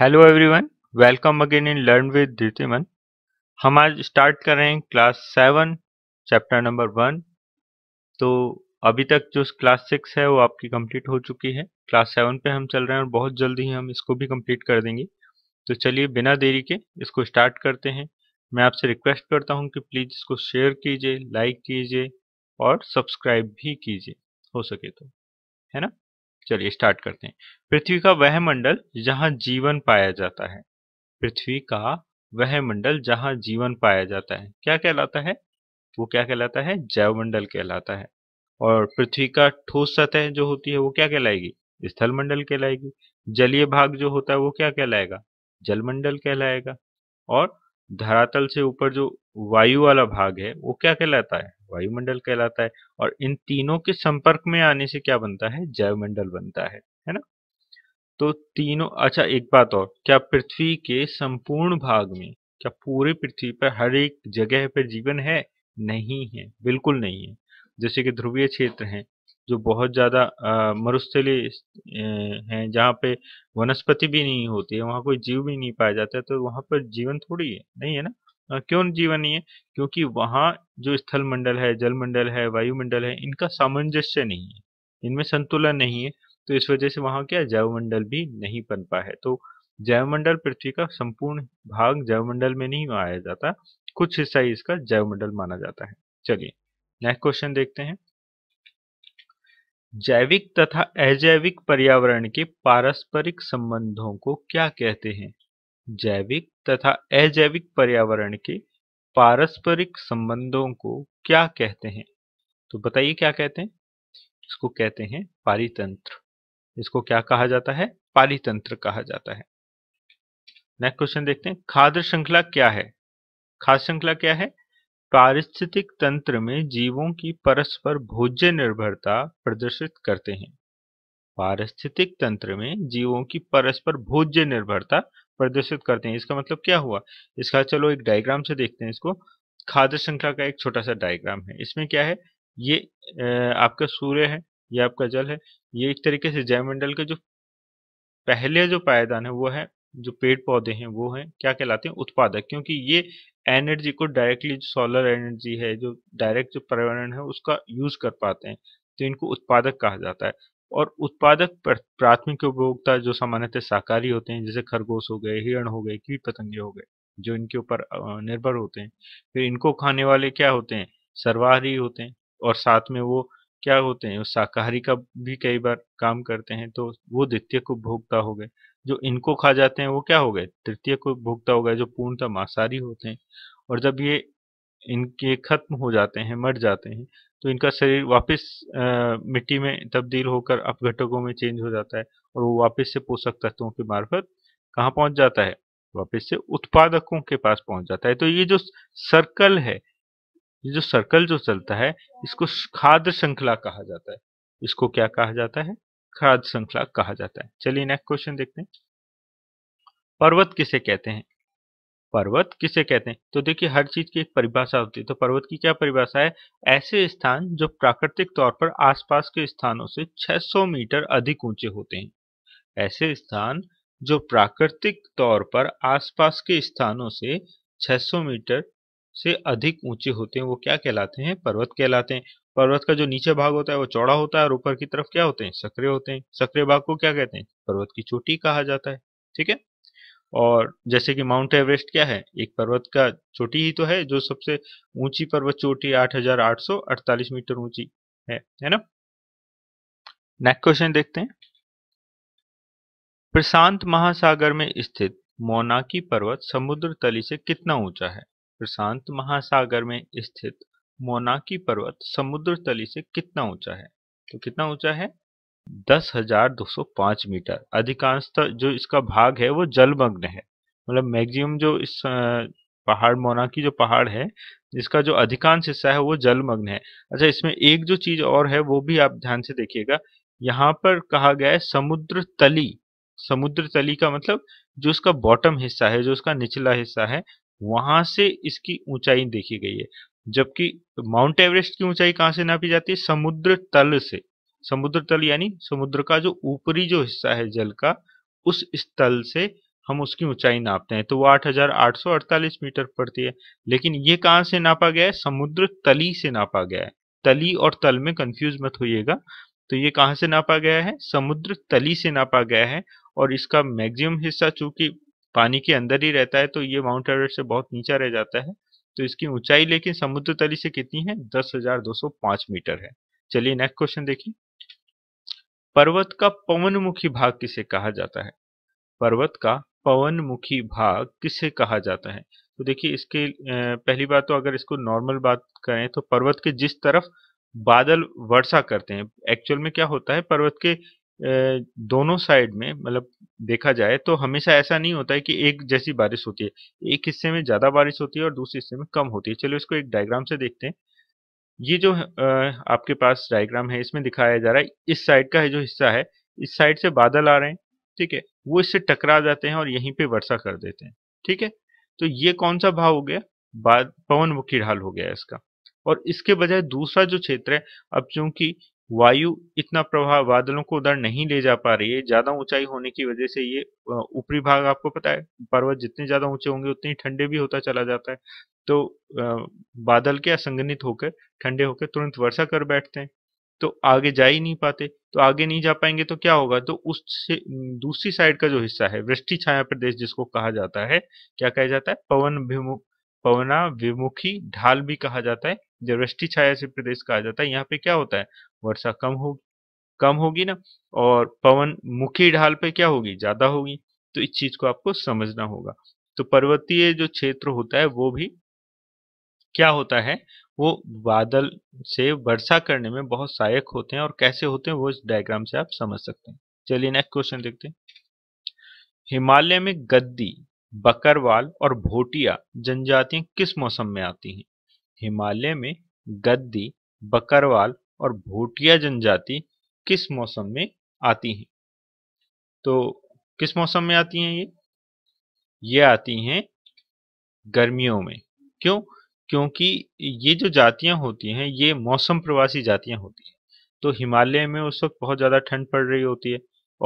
hello everyone welcome again in learn with Dhitiman हम आज start कर रहे हैं class seven chapter number one तो अभी तक जो क्लास सिक्स है वो आपकी कंप्लीट हो चुकी है क्लास सेवन पे हम चल रहे हैं और बहुत जल्दी ही हम इसको भी कंप्लीट कर देंगे तो चलिए बिना देरी के इसको स्टार्ट करते हैं मैं आपसे रिक्वेस्ट करता हूँ कि प्लीज़ इसको शेयर कीजिए लाइक कीजिए और सब्सक्राइब भी कीजिए हो सके तो है ना चलिए स्टार्ट करते हैं पृथ्वी का वह मंडल जहाँ जीवन पाया जाता है पृथ्वी का वह मंडल जहाँ जीवन पाया जाता है क्या कहलाता है वो क्या कहलाता है जैव मंडल कहलाता है और पृथ्वी का ठोस सतह जो होती है वो क्या कहलाएगी स्थल मंडल कहलाएगी जलीय भाग जो होता है वो क्या कहलाएगा जलमंडल कहलाएगा और धरातल से ऊपर जो वायु वाला भाग है वो क्या कहलाता है वायुमंडल कहलाता है और इन तीनों के संपर्क में आने से क्या बनता है जैवमंडल बनता है है ना तो तीनों अच्छा एक बात और क्या पृथ्वी के संपूर्ण भाग में क्या पूरे पृथ्वी पर हर एक जगह पर जीवन है नहीं है बिल्कुल नहीं है जैसे कि ध्रुवीय क्षेत्र हैं जो बहुत ज़्यादा मरुस्थली हैं जहाँ पे वनस्पति भी नहीं होती है वहां कोई जीव भी नहीं पाया जाता है तो वहाँ पर जीवन थोड़ी है नहीं है ना क्यों जीवनीय है क्योंकि वहां जो स्थल मंडल है जल मंडल है वायुमंडल है इनका सामंजस्य नहीं है इनमें संतुलन नहीं है तो इस वजह से वहां क्या जैवमंडल भी नहीं पा है तो जैवमंडल पृथ्वी का संपूर्ण भाग जैवमंडल में नहीं आया जाता कुछ हिस्सा ही इसका जैवमंडल माना जाता है चलिए नेक्स्ट क्वेश्चन देखते हैं जैविक तथा अजैविक पर्यावरण के पारस्परिक संबंधों को क्या कहते हैं जैविक तथा अजैविक पर्यावरण के पारस्परिक संबंधों को क्या कहते हैं तो बताइए क्या कहते हैं इसको कहते हैं पारितंत्र इसको क्या कहा जाता है पारितंत्र कहा जाता है नेक्स्ट क्वेश्चन देखते हैं खाद्य श्रृंखला क्या है खाद्य श्रृंखला क्या है पारिस्थितिक तंत्र में जीवों की परस्पर भोज्य निर्भरता प्रदर्शित करते हैं पारिस्थितिक तंत्र में जीवों की परस्पर भोज्य निर्भरता प्रदर्शित करते हैं इसका मतलब क्या हुआ इसका चलो एक डायग्राम से देखते हैं इसको खाद्य श्रृंखला का एक छोटा सा डायग्राम है इसमें क्या है ये आपका सूर्य है ये आपका जल है ये एक तरीके से जयमंडल के जो पहले जो पायदान है वो है जो पेड़ पौधे हैं वो हैं क्या कहलाते हैं उत्पादक क्योंकि ये एनर्जी को डायरेक्टली जो सोलर एनर्जी है जो डायरेक्ट जो पर्यावरण है उसका यूज कर पाते हैं तो इनको उत्पादक कहा जाता है और उत्पादक प्राथमिक उपभोक्ता जो सामान्यतः शाकाहारी होते हैं जैसे खरगोश हो गए हिरण हो गए कीट पतंगे हो गए जो इनके ऊपर निर्भर होते हैं फिर इनको खाने वाले क्या होते हैं सर्वाहारी होते हैं और साथ में वो क्या होते हैं शाकाहारी का भी कई बार काम करते हैं तो वो द्वितीय उपभोक्ता हो गए जो इनको खा जाते हैं वो क्या हो गए तृतीय उपभोक्ता हो गए जो पूर्णतः मांसाहारी होते हैं और जब ये इनके खत्म हो जाते हैं मर जाते हैं तो इनका शरीर वापस मिट्टी में तब्दील होकर अपघटकों में चेंज हो जाता है और वो वापस से पोषक तत्वों के मार्फत कहाँ पहुंच जाता है वापस से उत्पादकों के पास पहुंच जाता है तो ये जो सर्कल है ये जो सर्कल जो चलता है इसको खाद्य श्रृंखला कहा जाता है इसको क्या कहा जाता है खाद्य श्रृंखला कहा जाता है चलिए नेक्स्ट क्वेश्चन देखते हैं पर्वत किसे कहते हैं पर्वत किसे कहते हैं तो देखिए हर चीज की एक परिभाषा होती है तो पर्वत की क्या परिभाषा है ऐसे स्थान जो प्राकृतिक तौर पर आसपास के स्थानों से 600 मीटर अधिक ऊंचे होते हैं ऐसे स्थान जो प्राकृतिक तौर पर आसपास के स्थानों से 600 मीटर से अधिक ऊंचे होते हैं वो क्या कहलाते हैं पर्वत कहलाते हैं पर्वत का जो नीचे भाग होता है वो चौड़ा होता है और ऊपर की तरफ क्या होते हैं सक्रिय होते हैं सक्रिय भाग को क्या कहते हैं पर्वत की चोटी कहा जाता है ठीक है और जैसे कि माउंट एवरेस्ट क्या है एक पर्वत का चोटी ही तो है जो सबसे ऊंची पर्वत चोटी 8,848 मीटर ऊंची है है ना नेक्स्ट क्वेश्चन देखते हैं प्रशांत महासागर में स्थित मोनाकी पर्वत समुद्र तली से कितना ऊंचा है प्रशांत महासागर में स्थित मोनाकी पर्वत समुद्र तली से कितना ऊंचा है तो कितना ऊंचा है दस हजार दो सौ पांच मीटर अधिकांशतः जो इसका भाग है वो जलमग्न है मतलब मैक्सिमम जो इस पहाड़ की जो पहाड़ है इसका जो अधिकांश हिस्सा है वो जलमग्न है अच्छा इसमें एक जो चीज और है वो भी आप ध्यान से देखिएगा यहाँ पर कहा गया है समुद्र तली समुद्र तली का मतलब जो उसका बॉटम हिस्सा है जो उसका निचला हिस्सा है वहां से इसकी ऊंचाई देखी गई है जबकि माउंट एवरेस्ट की ऊंचाई कहाँ से नापी जाती है समुद्र तल से समुद्र तल यानी समुद्र का जो ऊपरी जो हिस्सा है जल का उस स्थल से हम उसकी ऊंचाई नापते हैं तो वो 8,848 मीटर पड़ती है लेकिन ये कहाँ से नापा गया है समुद्र तली से नापा गया है तली और तल में कंफ्यूज मत होइएगा तो ये कहाँ से नापा गया है समुद्र तली से नापा गया है और इसका मैक्सिमम हिस्सा चूंकि पानी के अंदर ही रहता है तो ये माउंट एवरेस्ट से बहुत नीचा रह जाता है तो इसकी ऊंचाई लेकिन समुद्र तली से कितनी है पांच मीटर है चलिए नेक्स्ट क्वेश्चन देखिए पर्वत का पवनमुखी भाग किसे कहा जाता है पर्वत का पवनमुखी भाग किसे कहा जाता है तो देखिए इसके पहली बात तो अगर इसको नॉर्मल बात करें तो पर्वत के जिस तरफ बादल वर्षा करते हैं एक्चुअल में क्या होता है पर्वत के दोनों साइड में मतलब देखा जाए तो हमेशा ऐसा नहीं होता है कि एक जैसी बारिश होती है एक हिस्से में ज्यादा बारिश होती है और दूसरे हिस्से में कम होती है चलो इसको एक डायग्राम से देखते हैं ये जो आपके पास डायग्राम है इसमें दिखाया जा रहा है इस साइड का है जो हिस्सा है इस साइड से बादल आ रहे हैं ठीक है वो इससे टकरा जाते हैं और यहीं पे वर्षा कर देते हैं ठीक है तो ये कौन सा भाव हो गया बाद मुखी ढाल हो गया इसका और इसके बजाय दूसरा जो क्षेत्र है अब चूंकि वायु इतना प्रभाव बादलों को उधर नहीं ले जा पा रही है ज्यादा ऊंचाई होने की वजह से ये ऊपरी भाग आपको पता है पर्वत जितने ज्यादा ऊंचे होंगे उतने ठंडे भी होता चला जाता है तो बादल के असंगनित होकर ठंडे होकर तुरंत वर्षा कर बैठते हैं तो आगे जा ही नहीं पाते तो आगे नहीं जा पाएंगे तो क्या होगा तो उससे दूसरी साइड का जो हिस्सा है वृष्टि छाया प्रदेश जिसको कहा जाता है क्या कहा जाता है पवन पवना विमुखी ढाल भी कहा जाता है जब वृष्टि छाया से प्रदेश कहा जाता है यहाँ पे क्या होता है वर्षा कम होगी कम होगी ना और पवन मुखी ढाल पे क्या होगी ज्यादा होगी तो इस चीज को आपको समझना होगा तो पर्वतीय जो क्षेत्र होता है वो भी क्या होता है वो बादल से वर्षा करने में बहुत सहायक होते हैं और कैसे होते हैं वो इस डायग्राम से आप समझ सकते हैं चलिए नेक्स्ट क्वेश्चन देखते हैं हिमालय में गद्दी बकरवाल और भोटिया जनजातियां किस मौसम में आती हैं हिमालय में गद्दी बकरवाल और भोटिया जनजाति किस मौसम में आती हैं तो किस मौसम में आती हैं ये ये आती हैं गर्मियों में क्यों क्योंकि ये जो जातियां होती हैं ये मौसम प्रवासी जातियां होती हैं तो हिमालय में उस वक्त बहुत ज़्यादा ठंड पड़ रही होती है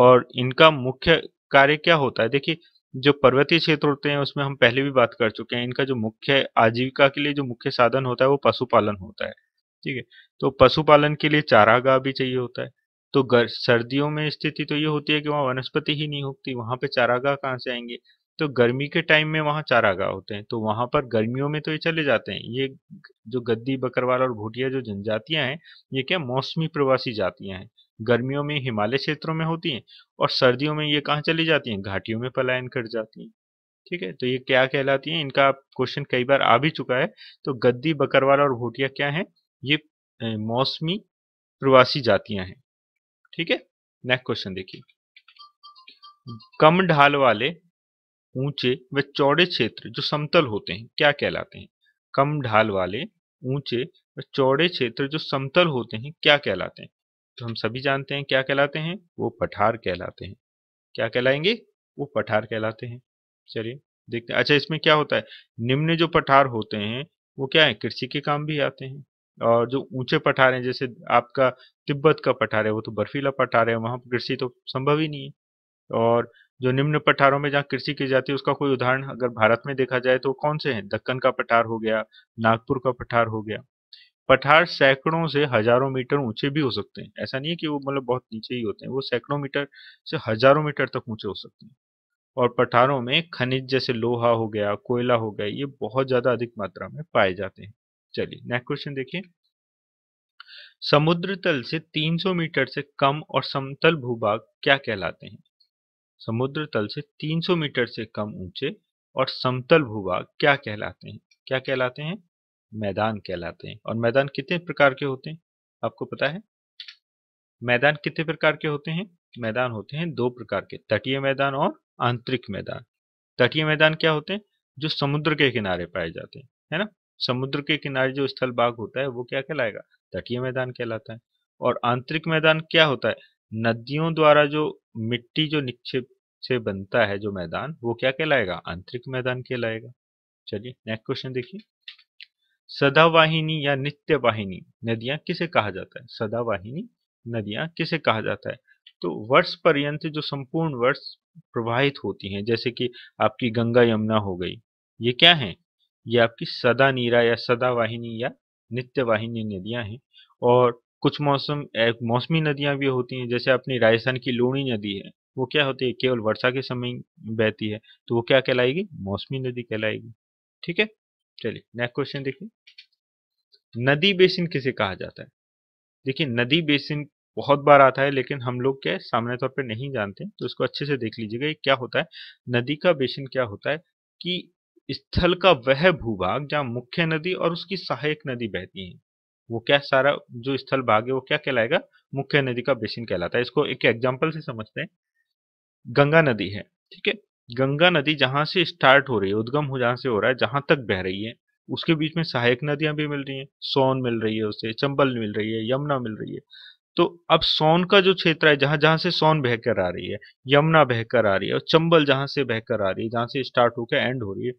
और इनका मुख्य कार्य क्या होता है देखिए जो पर्वतीय क्षेत्र होते हैं उसमें हम पहले भी बात कर चुके हैं इनका जो मुख्य आजीविका के लिए जो मुख्य साधन होता है वो पशुपालन होता है ठीक है तो पशुपालन के लिए चारागाह भी चाहिए होता है तो गर, सर्दियों में स्थिति तो ये होती है कि वहाँ वनस्पति ही नहीं होती वहाँ पे चारागाह कहाँ से आएंगे तो गर्मी के टाइम में वहाँ चारागाह होते हैं तो वहाँ पर गर्मियों में तो ये चले जाते हैं ये जो गद्दी बकरवाल और भूटिया जो जनजातियां हैं ये क्या मौसमी प्रवासी जातियां हैं गर्मियों में हिमालय क्षेत्रों में होती हैं और सर्दियों में ये कहाँ चली जाती हैं घाटियों में पलायन कर जाती हैं ठीक है तो ये क्या कहलाती हैं इनका क्वेश्चन कई बार आ भी चुका है तो गद्दी बकरवाल और भोटिया क्या है ये मौसमी प्रवासी जातियां हैं ठीक है नेक्स्ट क्वेश्चन देखिए कम ढाल वाले ऊंचे व चौड़े क्षेत्र जो समतल होते हैं क्या कहलाते हैं कम ढाल वाले ऊंचे व चौड़े क्षेत्र जो समतल होते हैं क्या कहलाते हैं तो हम सभी जानते हैं क्या कहलाते हैं वो पठार कहलाते हैं क्या कहलाएंगे वो पठार कहलाते हैं चलिए देखते हैं अच्छा इसमें क्या होता है निम्न जो पठार होते हैं वो क्या है कृषि के काम भी आते हैं और जो ऊंचे पठार हैं जैसे आपका तिब्बत का पठार है वो तो बर्फीला पठार है वहां कृषि तो संभव ही नहीं है और जो निम्न पठारों में जहाँ कृषि की जाती है उसका कोई उदाहरण अगर भारत में देखा जाए तो कौन से हैं दक्कन का पठार हो गया नागपुर का पठार हो गया पठार सैकड़ों से हजारों मीटर ऊंचे भी हो सकते हैं ऐसा नहीं है कि वो मतलब बहुत नीचे ही होते हैं वो सैकड़ों मीटर से हजारों मीटर तक ऊंचे हो सकते हैं और पठारों में खनिज जैसे लोहा हो गया कोयला हो गया ये बहुत ज्यादा अधिक मात्रा में पाए जाते हैं चलिए नेक्स्ट क्वेश्चन देखिए समुद्र तल से 300 मीटर से कम और समतल भूभाग क्या कहलाते हैं समुद्र तल से 300 मीटर से कम ऊंचे और समतल भूभाग क्या कहलाते हैं क्या कहलाते हैं मैदान कहलाते हैं और मैदान कितने प्रकार के होते हैं आपको पता है मैदान कितने प्रकार के होते हैं मैदान होते हैं दो प्रकार के तटीय मैदान और आंतरिक मैदान तटीय मैदान क्या होते हैं जो समुद्र के किनारे पाए जाते हैं है ना समुद्र के किनारे जो स्थल बाग होता है वो क्या कहलाएगा तटीय मैदान कहलाता है और आंतरिक मैदान क्या होता है नदियों द्वारा जो मिट्टी जो निक्षेप से बनता है जो मैदान वो क्या कहलाएगा आंतरिक मैदान कहलाएगा चलिए नेक्स्ट क्वेश्चन देखिए सदावाहिनी या नित्य वाहिनी नदियां किसे कहा जाता है सदावाहिनी नदियां किसे कहा जाता है तो वर्ष पर्यंत जो संपूर्ण वर्ष प्रवाहित होती हैं जैसे कि आपकी गंगा यमुना हो गई ये क्या है ये आपकी सदा नीरा या सदा वाहिनी या नित्य वाहिनी नदियां हैं और कुछ मौसम मौसमी नदियां भी होती हैं जैसे अपनी राजस्थान की लूणी नदी है वो क्या होती है केवल वर्षा के समय बहती है तो वो क्या कहलाएगी मौसमी नदी कहलाएगी ठीक है चलिए नेक्स्ट क्वेश्चन देखिए नदी बेसिन किसे कहा जाता है देखिए नदी बेसिन बहुत बार आता है लेकिन हम लोग क्या सामान्य तौर पर नहीं जानते तो इसको अच्छे से देख लीजिएगा क्या होता है नदी का बेसिन क्या होता है कि स्थल का वह भूभाग जहां मुख्य नदी और उसकी सहायक नदी बहती है वो क्या सारा जो स्थल भाग है वो क्या कहलाएगा मुख्य नदी का बेसिन कहलाता है इसको एक एग्जाम्पल से समझते हैं गंगा नदी है ठीक है गंगा नदी जहां से स्टार्ट हो रही है उद्गम हो जहां से हो रहा है जहां तक बह रही है उसके बीच में सहायक नदियां भी मिल रही हैं सोन मिल रही है उसे चंबल मिल रही है यमुना मिल रही है तो अब सोन का जो क्षेत्र है जहां जहां से सोन बहकर आ रही है यमुना बहकर आ रही है और चंबल जहां से बहकर आ रही है जहां से स्टार्ट होकर एंड हो रही है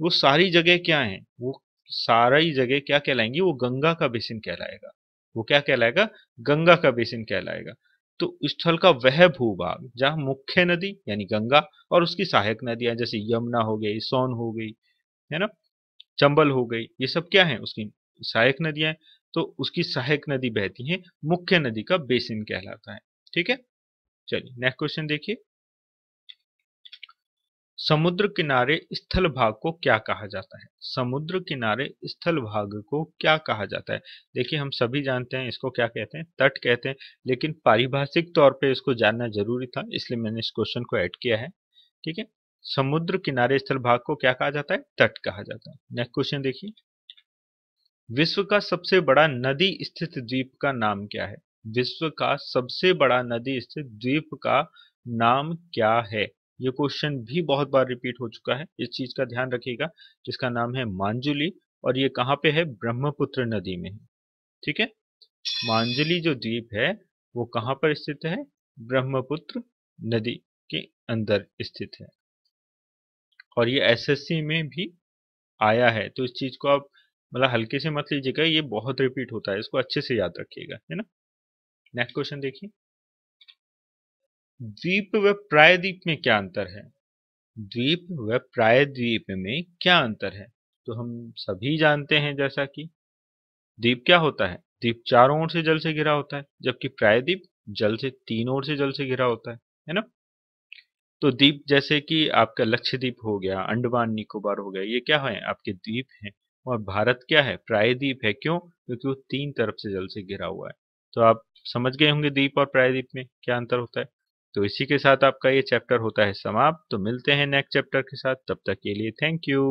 वो सारी जगह क्या है वो सारी जगह क्या कहलाएंगी वो गंगा का बेसिन कहलाएगा वो क्या कहलाएगा गंगा का बेसिन कहलाएगा तो स्थल का वह भूभाग जहां मुख्य नदी यानी गंगा और उसकी सहायक नदियां जैसे यमुना हो गई सोन हो गई है ना चंबल हो गई ये सब क्या है उसकी सहायक नदियां तो उसकी सहायक नदी बहती है मुख्य नदी का बेसिन कहलाता है ठीक है चलिए नेक्स्ट क्वेश्चन देखिए समुद्र किनारे स्थल भाग को क्या कहा जाता है समुद्र किनारे स्थल भाग को क्या कहा जाता है देखिए हम सभी जानते हैं इसको क्या कहते हैं तट कहते हैं लेकिन पारिभाषिक तौर पे इसको जानना जरूरी था इसलिए मैंने इस क्वेश्चन को ऐड किया है ठीक है समुद्र किनारे स्थल भाग को क्या कहा जाता है तट कहा जाता है नेक्स्ट क्वेश्चन देखिए विश्व का सबसे बड़ा नदी स्थित द्वीप का नाम क्या है विश्व का सबसे बड़ा नदी स्थित द्वीप का नाम क्या है ये क्वेश्चन भी बहुत बार रिपीट हो चुका है इस चीज का ध्यान रखिएगा जिसका नाम है मांजुली और ये कहाँ पे है ब्रह्मपुत्र नदी में ठीक है मांजुली जो द्वीप है वो कहाँ पर स्थित है ब्रह्मपुत्र नदी के अंदर स्थित है और ये एसएससी में भी आया है तो इस चीज को आप मतलब हल्के से मत लीजिएगा ये बहुत रिपीट होता है इसको अच्छे से याद रखिएगा है ना नेक्स्ट क्वेश्चन देखिए द्वीप व प्रायद्वीप में क्या अंतर है द्वीप व प्रायद्वीप में क्या अंतर है तो हम सभी जानते हैं जैसा कि द्वीप क्या होता है द्वीप चारों ओर से जल से घिरा होता है जबकि प्रायद्वीप जल से तीन ओर से जल से घिरा होता है है ना तो द्वीप जैसे कि आपका लक्षद्वीप हो गया अंडमान निकोबार हो गया ये क्या है आपके द्वीप हैं और भारत क्या है प्रायद्वीप है क्यों क्योंकि वो तीन तरफ से जल से घिरा हुआ है तो आप समझ गए होंगे द्वीप और प्रायद्वीप में क्या अंतर होता है तो इसी के साथ आपका ये चैप्टर होता है समाप्त तो मिलते हैं नेक्स्ट चैप्टर के साथ तब तक के लिए थैंक यू